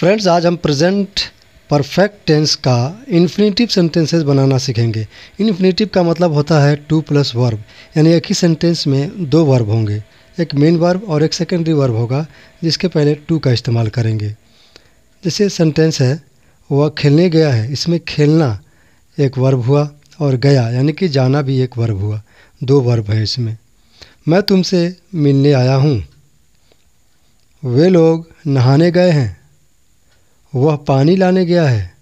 friends आज हम present perfect tense का इन्फिनेटिव सेंटेंसेस बनाना सीखेंगे इन्फिनेटिव का मतलब होता है टू प्लस वर्ब यानी एक ही सेंटेंस में दो वर्ब होंगे एक मेन वर्ब और एक सेकेंडरी वर्ब होगा जिसके पहले टू का इस्तेमाल करेंगे जैसे सेंटेंस है वह खेलने गया है इसमें खेलना एक वर्ब हुआ और गया यानी कि जाना भी एक वर्ब हुआ दो वर्ब है इसमें मैं तुमसे मिलने आया हूँ वे लोग नहाने गए हैं वह पानी लाने गया है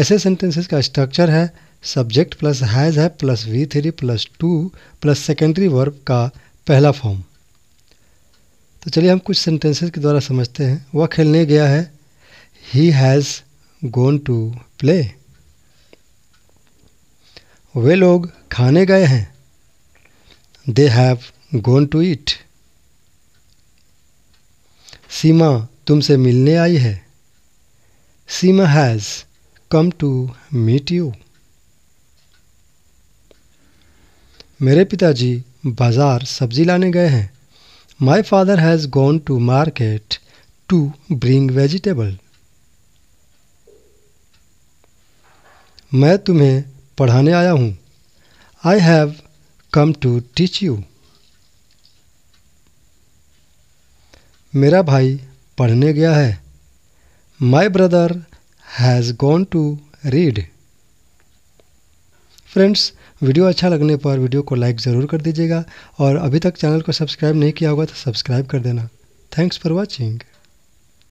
ऐसे सेंटेंसेस का स्ट्रक्चर है सब्जेक्ट प्लस हैज़ है plus V three plus to plus secondary verb का पहला फॉर्म तो चलिए हम कुछ सेंटेंसेस के द्वारा समझते हैं वह खेलने गया है he has gone to play वे लोग खाने गए हैं they have gone to eat सीमा तुमसे मिलने आई है Seema has come to meet you मेरे पिताजी बाज़ार सब्जी लाने गए हैं my father has gone to market to bring vegetable मैं तुम्हें पढ़ाने आया हूँ I have come to teach you मेरा भाई पढ़ने गया है my brother has gone to read friends video अच्छा लगने पर वीडियो को लाइक ज़रूर कर दीजिएगा और अभी तक चैनल को सब्सक्राइब नहीं किया होगा तो सब्सक्राइब कर देना थैंक्स फॉर वॉचिंग